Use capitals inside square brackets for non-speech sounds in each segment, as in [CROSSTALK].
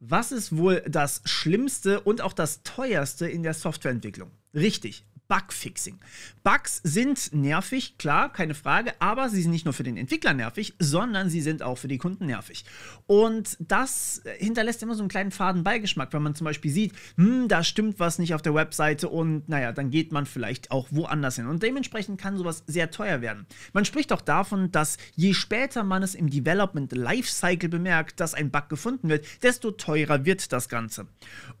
Was ist wohl das Schlimmste und auch das Teuerste in der Softwareentwicklung? Richtig, Bugfixing. Bugs sind nervig, klar, keine Frage, aber sie sind nicht nur für den Entwickler nervig, sondern sie sind auch für die Kunden nervig. Und das hinterlässt immer so einen kleinen faden Beigeschmack, wenn man zum Beispiel sieht, hm, da stimmt was nicht auf der Webseite und naja, dann geht man vielleicht auch woanders hin. Und dementsprechend kann sowas sehr teuer werden. Man spricht auch davon, dass je später man es im Development Lifecycle bemerkt, dass ein Bug gefunden wird, desto teurer wird das Ganze.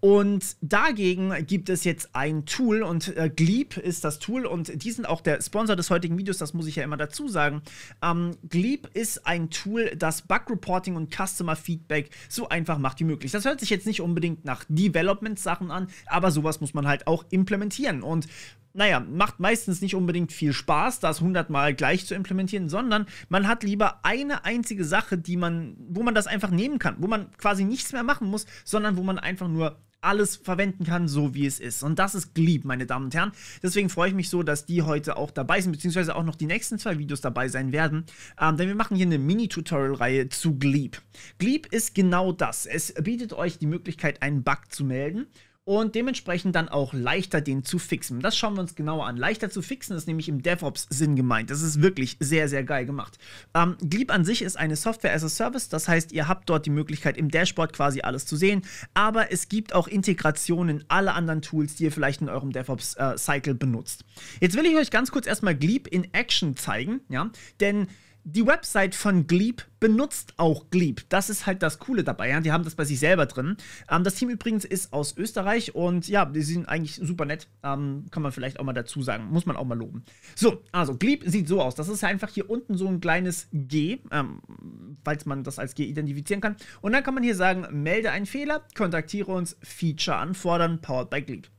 Und dagegen gibt es jetzt ein Tool und äh, Gleep ist das Tool und die sind auch der Sponsor des heutigen Videos, das muss ich ja immer dazu sagen. Ähm, Gleep ist ein Tool, das Bug Reporting und Customer Feedback so einfach macht wie möglich. Das hört sich jetzt nicht unbedingt nach Development-Sachen an, aber sowas muss man halt auch implementieren. Und naja, macht meistens nicht unbedingt viel Spaß, das hundertmal gleich zu implementieren, sondern man hat lieber eine einzige Sache, die man, wo man das einfach nehmen kann, wo man quasi nichts mehr machen muss, sondern wo man einfach nur alles verwenden kann, so wie es ist. Und das ist Glieb, meine Damen und Herren. Deswegen freue ich mich so, dass die heute auch dabei sind, beziehungsweise auch noch die nächsten zwei Videos dabei sein werden. Ähm, denn wir machen hier eine Mini-Tutorial-Reihe zu Glieb. Glieb ist genau das. Es bietet euch die Möglichkeit, einen Bug zu melden und dementsprechend dann auch leichter den zu fixen. Das schauen wir uns genauer an. Leichter zu fixen ist nämlich im DevOps-Sinn gemeint. Das ist wirklich sehr, sehr geil gemacht. Ähm, Gleep an sich ist eine Software as a Service, das heißt, ihr habt dort die Möglichkeit, im Dashboard quasi alles zu sehen, aber es gibt auch Integrationen in alle anderen Tools, die ihr vielleicht in eurem DevOps-Cycle äh, benutzt. Jetzt will ich euch ganz kurz erstmal Gleep in Action zeigen, ja, denn die Website von Gleep benutzt auch Gleep. Das ist halt das Coole dabei. Ja? Die haben das bei sich selber drin. Ähm, das Team übrigens ist aus Österreich und ja, die sind eigentlich super nett. Ähm, kann man vielleicht auch mal dazu sagen. Muss man auch mal loben. So, also Gleep sieht so aus. Das ist einfach hier unten so ein kleines G, ähm, falls man das als G identifizieren kann. Und dann kann man hier sagen, melde einen Fehler, kontaktiere uns, Feature anfordern, powered by Gleep.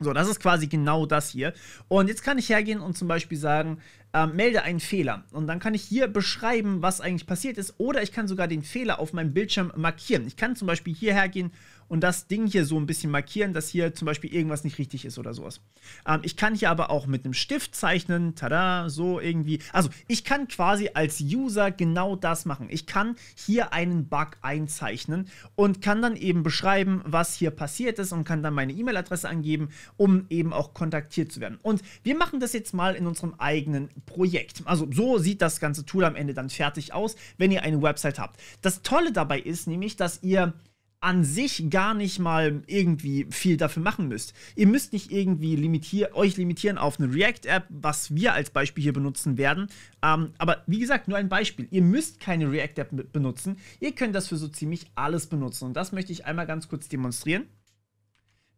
So, das ist quasi genau das hier. Und jetzt kann ich hergehen und zum Beispiel sagen, ähm, melde einen Fehler. Und dann kann ich hier beschreiben, was eigentlich passiert ist. Oder ich kann sogar den Fehler auf meinem Bildschirm markieren. Ich kann zum Beispiel hierher gehen und das Ding hier so ein bisschen markieren, dass hier zum Beispiel irgendwas nicht richtig ist oder sowas. Ähm, ich kann hier aber auch mit einem Stift zeichnen, tada, so irgendwie. Also ich kann quasi als User genau das machen. Ich kann hier einen Bug einzeichnen und kann dann eben beschreiben, was hier passiert ist und kann dann meine E-Mail-Adresse angeben, um eben auch kontaktiert zu werden. Und wir machen das jetzt mal in unserem eigenen Projekt. Also so sieht das ganze Tool am Ende dann fertig aus, wenn ihr eine Website habt. Das Tolle dabei ist nämlich, dass ihr an sich gar nicht mal irgendwie viel dafür machen müsst. Ihr müsst nicht irgendwie limitier euch limitieren auf eine React-App, was wir als Beispiel hier benutzen werden. Ähm, aber wie gesagt, nur ein Beispiel. Ihr müsst keine React-App benutzen. Ihr könnt das für so ziemlich alles benutzen. Und das möchte ich einmal ganz kurz demonstrieren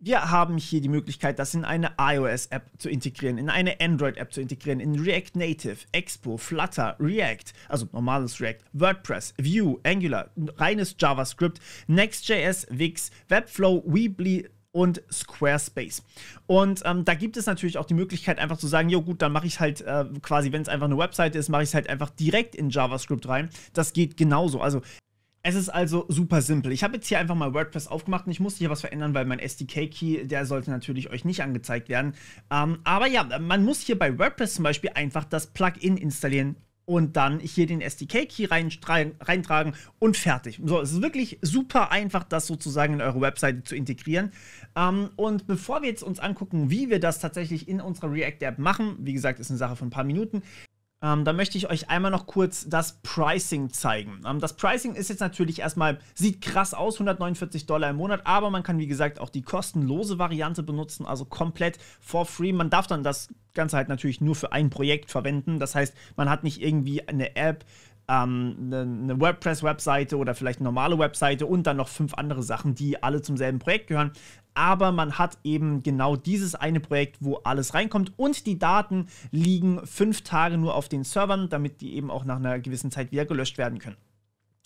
wir haben hier die Möglichkeit, das in eine iOS-App zu integrieren, in eine Android-App zu integrieren, in React Native, Expo, Flutter, React, also normales React, WordPress, Vue, Angular, reines JavaScript, Next.js, Wix, Webflow, Weebly, und Squarespace. Und ähm, da gibt es natürlich auch die Möglichkeit, einfach zu sagen, jo gut, dann mache ich halt äh, quasi, wenn es einfach eine Webseite ist, mache ich es halt einfach direkt in JavaScript rein. Das geht genauso. Also es ist also super simpel. Ich habe jetzt hier einfach mal WordPress aufgemacht und ich musste hier was verändern, weil mein SDK-Key, der sollte natürlich euch nicht angezeigt werden. Ähm, aber ja, man muss hier bei WordPress zum Beispiel einfach das Plugin installieren und dann hier den SDK-Key reintragen und fertig. So, es ist wirklich super einfach, das sozusagen in eure Webseite zu integrieren. Ähm, und bevor wir jetzt uns angucken, wie wir das tatsächlich in unserer React-App machen, wie gesagt, ist eine Sache von ein paar Minuten, ähm, dann möchte ich euch einmal noch kurz das Pricing zeigen. Ähm, das Pricing ist jetzt natürlich erstmal, sieht krass aus, 149 Dollar im Monat, aber man kann wie gesagt auch die kostenlose Variante benutzen, also komplett for free. Man darf dann das Ganze halt natürlich nur für ein Projekt verwenden. Das heißt, man hat nicht irgendwie eine App, ähm, ne, eine WordPress-Webseite oder vielleicht eine normale Webseite und dann noch fünf andere Sachen, die alle zum selben Projekt gehören aber man hat eben genau dieses eine Projekt, wo alles reinkommt und die Daten liegen fünf Tage nur auf den Servern, damit die eben auch nach einer gewissen Zeit wieder gelöscht werden können.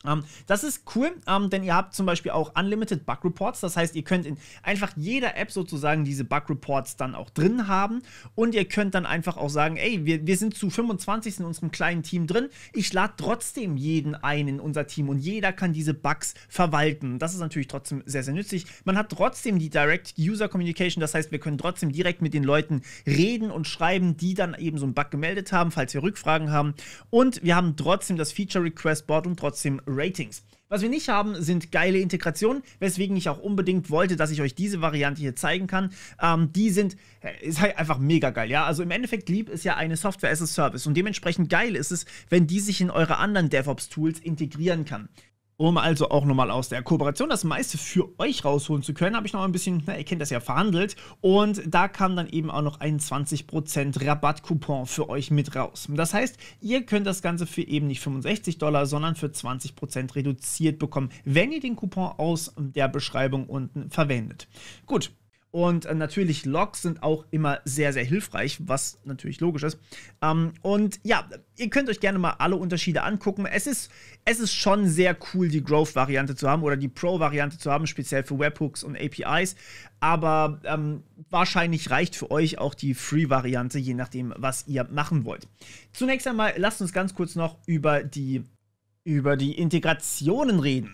Um, ähm, das ist cool, um, ähm, denn ihr habt zum Beispiel auch Unlimited Bug Reports. Das heißt, ihr könnt in einfach jeder App sozusagen diese Bug Reports dann auch drin haben. Und ihr könnt dann einfach auch sagen, ey, wir, wir sind zu 25 in unserem kleinen Team drin. Ich lade trotzdem jeden ein in unser Team und jeder kann diese Bugs verwalten. Das ist natürlich trotzdem sehr, sehr nützlich. Man hat trotzdem die Direct User Communication. Das heißt, wir können trotzdem direkt mit den Leuten reden und schreiben, die dann eben so einen Bug gemeldet haben, falls wir Rückfragen haben. Und wir haben trotzdem das Feature Request Board und trotzdem Ratings. Was wir nicht haben, sind geile Integrationen, weswegen ich auch unbedingt wollte, dass ich euch diese Variante hier zeigen kann. Ähm, die sind, äh, ist halt einfach mega geil, ja. Also im Endeffekt, Leap ist ja eine Software as a Service und dementsprechend geil ist es, wenn die sich in eure anderen DevOps-Tools integrieren kann. Um also auch nochmal aus der Kooperation das meiste für euch rausholen zu können, habe ich noch ein bisschen, na, ihr kennt das ja, verhandelt. Und da kam dann eben auch noch ein 20% Rabattcoupon für euch mit raus. Das heißt, ihr könnt das Ganze für eben nicht 65 Dollar, sondern für 20% reduziert bekommen, wenn ihr den Coupon aus der Beschreibung unten verwendet. Gut, und äh, natürlich Logs sind auch immer sehr, sehr hilfreich, was natürlich logisch ist. Ähm, und ja, ihr könnt euch gerne mal alle Unterschiede angucken. Es ist, es ist schon sehr cool, die Growth-Variante zu haben oder die Pro-Variante zu haben, speziell für Webhooks und APIs. Aber ähm, wahrscheinlich reicht für euch auch die Free-Variante, je nachdem, was ihr machen wollt. Zunächst einmal lasst uns ganz kurz noch über die über die Integrationen reden.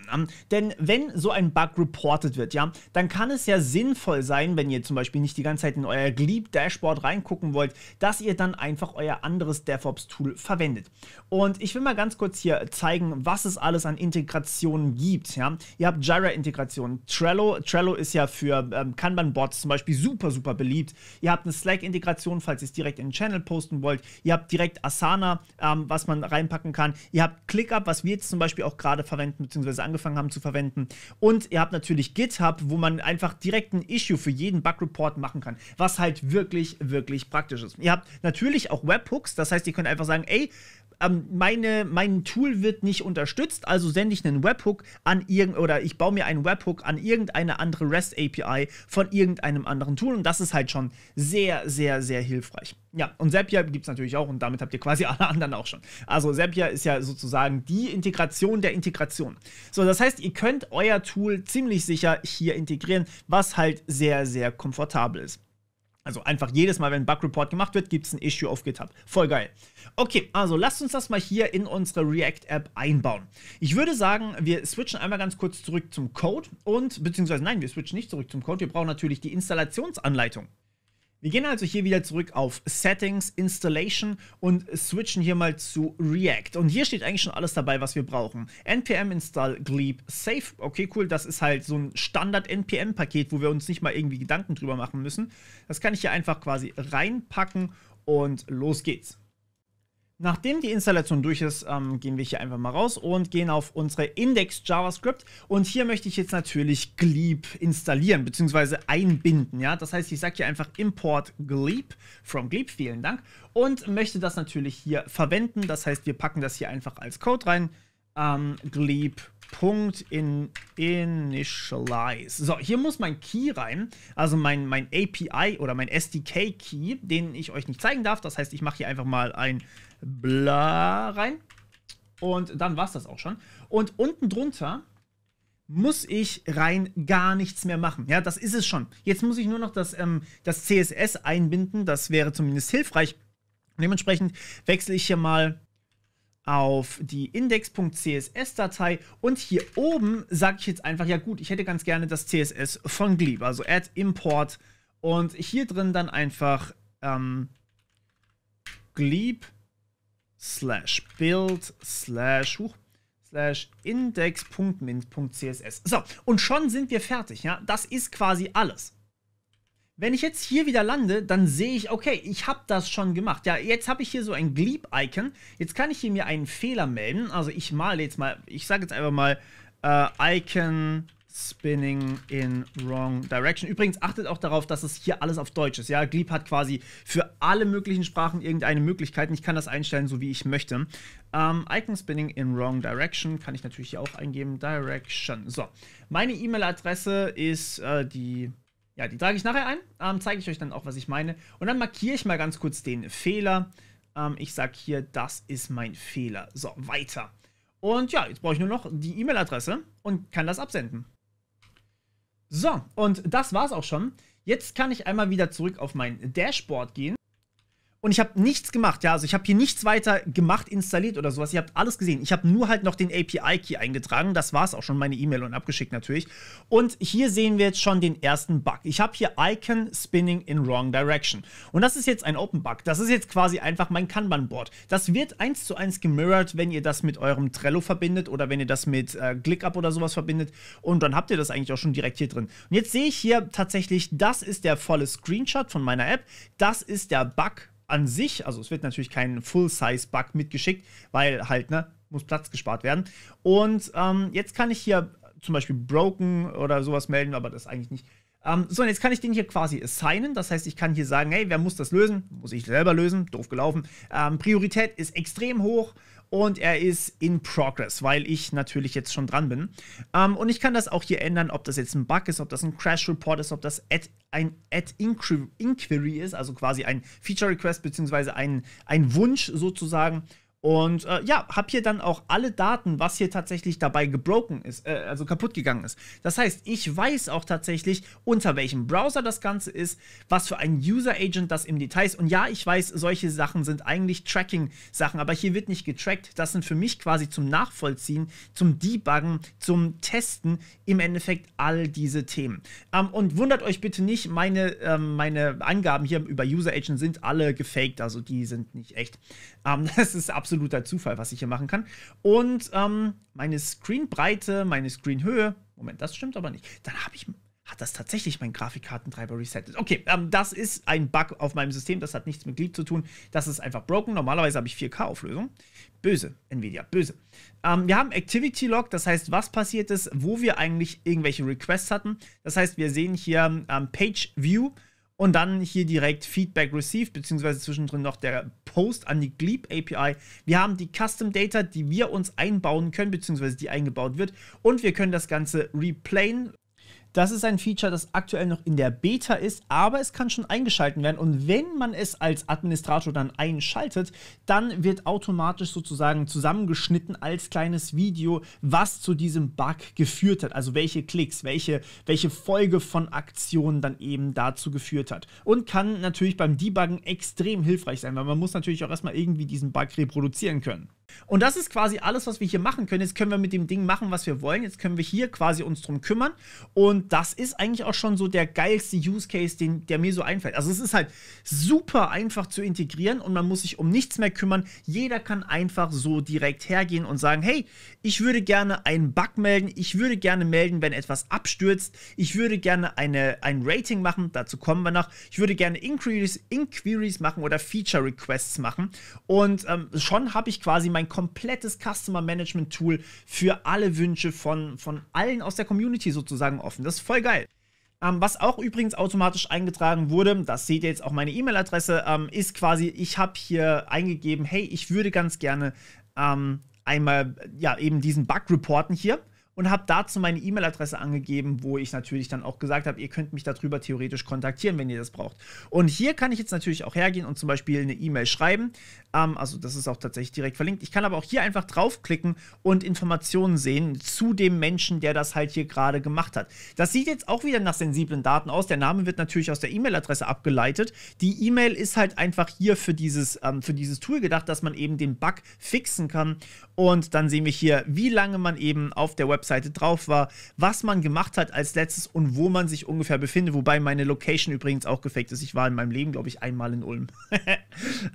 Denn wenn so ein Bug reported wird, ja, dann kann es ja sinnvoll sein, wenn ihr zum Beispiel nicht die ganze Zeit in euer Gleep Dashboard reingucken wollt, dass ihr dann einfach euer anderes DevOps Tool verwendet. Und ich will mal ganz kurz hier zeigen, was es alles an Integrationen gibt. Ja. Ihr habt Jira-Integrationen, Trello. Trello ist ja für ähm, Kanban-Bots zum Beispiel super, super beliebt. Ihr habt eine Slack-Integration, falls ihr es direkt in den Channel posten wollt. Ihr habt direkt Asana, ähm, was man reinpacken kann. Ihr habt ClickUp, was wir jetzt zum Beispiel auch gerade verwenden, beziehungsweise angefangen haben zu verwenden. Und ihr habt natürlich GitHub, wo man einfach direkt ein Issue für jeden Bug-Report machen kann, was halt wirklich, wirklich praktisch ist. Ihr habt natürlich auch Webhooks, das heißt, ihr könnt einfach sagen, ey, ähm, meine, mein Tool wird nicht unterstützt, also sende ich einen Webhook an irgend oder ich baue mir einen Webhook an irgendeine andere REST API von irgendeinem anderen Tool und das ist halt schon sehr, sehr, sehr hilfreich. Ja, und Zapier gibt es natürlich auch und damit habt ihr quasi [LAUGHS] alle anderen auch schon. Also Zapier ist ja sozusagen die Integration der Integration. So, das heißt, ihr könnt euer Tool ziemlich sicher hier integrieren, was halt sehr, sehr komfortabel ist. Also einfach jedes Mal, wenn ein Bug-Report gemacht wird, gibt es ein Issue auf GitHub. Voll geil. Okay, also lasst uns das mal hier in unsere React-App einbauen. Ich würde sagen, wir switchen einmal ganz kurz zurück zum Code und, beziehungsweise nein, wir switchen nicht zurück zum Code. Wir brauchen natürlich die Installationsanleitung. Wir gehen also hier wieder zurück auf Settings, Installation und switchen hier mal zu React. Und hier steht eigentlich schon alles dabei, was wir brauchen. NPM Install Glebe Safe. Okay, cool. Das ist halt so ein Standard-NPM-Paket, wo wir uns nicht mal irgendwie Gedanken drüber machen müssen. Das kann ich hier einfach quasi reinpacken und los geht's. Nachdem die Installation durch ist, ähm, gehen wir hier einfach mal raus und gehen auf unsere Index JavaScript. Und hier möchte ich jetzt natürlich Gleep installieren bzw. einbinden. Ja? Das heißt, ich sage hier einfach Import Gleep from Gleep, vielen Dank. Und möchte das natürlich hier verwenden. Das heißt, wir packen das hier einfach als Code rein. Ähm, Gleep Punkt in Initialize. So, hier muss mein Key rein, also mein, mein API oder mein SDK-Key, den ich euch nicht zeigen darf. Das heißt, ich mache hier einfach mal ein Bla rein. Und dann war es das auch schon. Und unten drunter muss ich rein gar nichts mehr machen. Ja, das ist es schon. Jetzt muss ich nur noch das, ähm, das CSS einbinden. Das wäre zumindest hilfreich. dementsprechend wechsle ich hier mal auf die index.css-Datei und hier oben sage ich jetzt einfach, ja gut, ich hätte ganz gerne das CSS von Glib, also add import und hier drin dann einfach ähm, Glib slash build slash, huch, slash index.mint.css. So, und schon sind wir fertig, ja, das ist quasi alles. Wenn ich jetzt hier wieder lande, dann sehe ich, okay, ich habe das schon gemacht. Ja, jetzt habe ich hier so ein Gleep-Icon. Jetzt kann ich hier mir einen Fehler melden. Also ich male jetzt mal, ich sage jetzt einfach mal äh, Icon Spinning in Wrong Direction. Übrigens achtet auch darauf, dass es hier alles auf Deutsch ist. Ja, Gleep hat quasi für alle möglichen Sprachen irgendeine Möglichkeit. Ich kann das einstellen, so wie ich möchte. Ähm, Icon Spinning in Wrong Direction kann ich natürlich hier auch eingeben. Direction. So, meine E-Mail-Adresse ist äh, die ja, die trage ich nachher ein, ähm, zeige ich euch dann auch, was ich meine. Und dann markiere ich mal ganz kurz den Fehler. Ähm, ich sage hier, das ist mein Fehler. So, weiter. Und ja, jetzt brauche ich nur noch die E-Mail-Adresse und kann das absenden. So, und das war's auch schon. Jetzt kann ich einmal wieder zurück auf mein Dashboard gehen und ich habe nichts gemacht, ja, also ich habe hier nichts weiter gemacht, installiert oder sowas. Ihr habt alles gesehen. Ich habe nur halt noch den API-Key eingetragen. Das war es auch schon, meine E-Mail und abgeschickt natürlich. Und hier sehen wir jetzt schon den ersten Bug. Ich habe hier Icon Spinning in Wrong Direction. Und das ist jetzt ein Open Bug. Das ist jetzt quasi einfach mein Kanban-Board. Das wird eins zu eins gemirrored, wenn ihr das mit eurem Trello verbindet oder wenn ihr das mit äh, ClickUp oder sowas verbindet. Und dann habt ihr das eigentlich auch schon direkt hier drin. Und jetzt sehe ich hier tatsächlich, das ist der volle Screenshot von meiner App. Das ist der Bug an sich, also es wird natürlich kein Full-Size-Bug mitgeschickt, weil halt, ne, muss Platz gespart werden. Und ähm, jetzt kann ich hier zum Beispiel Broken oder sowas melden, aber das eigentlich nicht. Ähm, so, und jetzt kann ich den hier quasi assignen. Das heißt, ich kann hier sagen, hey, wer muss das lösen? Muss ich selber lösen? Doof gelaufen. Ähm, Priorität ist extrem hoch und er ist in Progress, weil ich natürlich jetzt schon dran bin. Ähm, und ich kann das auch hier ändern, ob das jetzt ein Bug ist, ob das ein Crash Report ist, ob das Ad, ein Add Inquiry ist, also quasi ein Feature Request bzw. ein, ein Wunsch sozusagen. Und äh, ja, habe hier dann auch alle Daten, was hier tatsächlich dabei gebroken ist, äh, also kaputt gegangen ist. Das heißt, ich weiß auch tatsächlich, unter welchem Browser das Ganze ist, was für ein User Agent das im Detail ist. Und ja, ich weiß, solche Sachen sind eigentlich Tracking-Sachen, aber hier wird nicht getrackt. Das sind für mich quasi zum Nachvollziehen, zum Debuggen, zum Testen im Endeffekt all diese Themen. Ähm, und wundert euch bitte nicht, meine, ähm, meine Angaben hier über User Agent sind alle gefaked, also die sind nicht echt. Ähm, [LAUGHS] das ist absolut absoluter Zufall, was ich hier machen kann. Und ähm, meine Screenbreite, meine Screenhöhe, Moment, das stimmt aber nicht. Dann habe ich hat das tatsächlich mein Grafikkartentreiber resettet. Okay, ähm, das ist ein Bug auf meinem System, das hat nichts mit Glied zu tun, das ist einfach broken. Normalerweise habe ich 4K-Auflösung. Böse, Nvidia, böse. Ähm, wir haben Activity Log, das heißt, was passiert ist, wo wir eigentlich irgendwelche Requests hatten. Das heißt, wir sehen hier ähm, Page View und dann hier direkt Feedback Received, beziehungsweise zwischendrin noch der Post an die Gleep API. Wir haben die Custom Data, die wir uns einbauen können, beziehungsweise die eingebaut wird. Und wir können das Ganze replayen, das ist ein Feature, das aktuell noch in der Beta ist, aber es kann schon eingeschaltet werden. Und wenn man es als Administrator dann einschaltet, dann wird automatisch sozusagen zusammengeschnitten als kleines Video, was zu diesem Bug geführt hat. Also welche Klicks, welche, welche Folge von Aktionen dann eben dazu geführt hat. Und kann natürlich beim Debuggen extrem hilfreich sein, weil man muss natürlich auch erstmal irgendwie diesen Bug reproduzieren können. Und das ist quasi alles, was wir hier machen können. Jetzt können wir mit dem Ding machen, was wir wollen. Jetzt können wir hier quasi uns drum kümmern. Und das ist eigentlich auch schon so der geilste Use Case, den, der mir so einfällt. Also es ist halt super einfach zu integrieren und man muss sich um nichts mehr kümmern. Jeder kann einfach so direkt hergehen und sagen, hey, ich würde gerne einen Bug melden. Ich würde gerne melden, wenn etwas abstürzt. Ich würde gerne eine, ein Rating machen. Dazu kommen wir noch. Ich würde gerne Inquiries, Inquiries machen oder Feature Requests machen. Und ähm, schon habe ich quasi mein ein komplettes Customer Management Tool für alle Wünsche von, von allen aus der Community sozusagen offen. Das ist voll geil. Ähm, was auch übrigens automatisch eingetragen wurde, das seht ihr jetzt auch meine E-Mail-Adresse, ähm, ist quasi, ich habe hier eingegeben, hey, ich würde ganz gerne ähm, einmal ja eben diesen Bug reporten hier und habe dazu meine E-Mail-Adresse angegeben, wo ich natürlich dann auch gesagt habe, ihr könnt mich darüber theoretisch kontaktieren, wenn ihr das braucht. Und hier kann ich jetzt natürlich auch hergehen und zum Beispiel eine E-Mail schreiben ähm, also das ist auch tatsächlich direkt verlinkt. Ich kann aber auch hier einfach draufklicken und Informationen sehen zu dem Menschen, der das halt hier gerade gemacht hat. Das sieht jetzt auch wieder nach sensiblen Daten aus. Der Name wird natürlich aus der E-Mail-Adresse abgeleitet. Die E-Mail ist halt einfach hier für dieses, ähm, für dieses Tool gedacht, dass man eben den Bug fixen kann. Und dann sehen wir hier, wie lange man eben auf der Webseite drauf war, was man gemacht hat als letztes und wo man sich ungefähr befindet. Wobei meine Location übrigens auch gefaked ist. Ich war in meinem Leben, glaube ich, einmal in Ulm. [LAUGHS]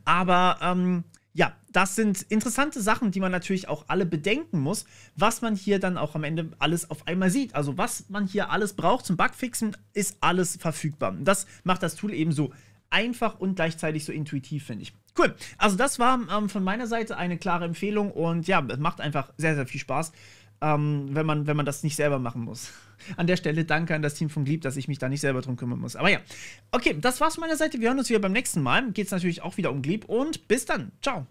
Aber ähm, ähm, ja, das sind interessante Sachen, die man natürlich auch alle bedenken muss, was man hier dann auch am Ende alles auf einmal sieht. Also was man hier alles braucht zum Bugfixen, ist alles verfügbar. Das macht das Tool eben so einfach und gleichzeitig so intuitiv, finde ich. Cool. Also das war ähm, von meiner Seite eine klare Empfehlung und ja, es macht einfach sehr, sehr viel Spaß ähm, wenn, man, wenn man das nicht selber machen muss. [LAUGHS] An der Stelle danke an das Team von Glieb, dass ich mich da nicht selber drum kümmern muss. Aber ja, okay, das war's von meiner Seite. Wir hören uns wieder beim nächsten Mal. Geht's natürlich auch wieder um Glieb und bis dann. Ciao.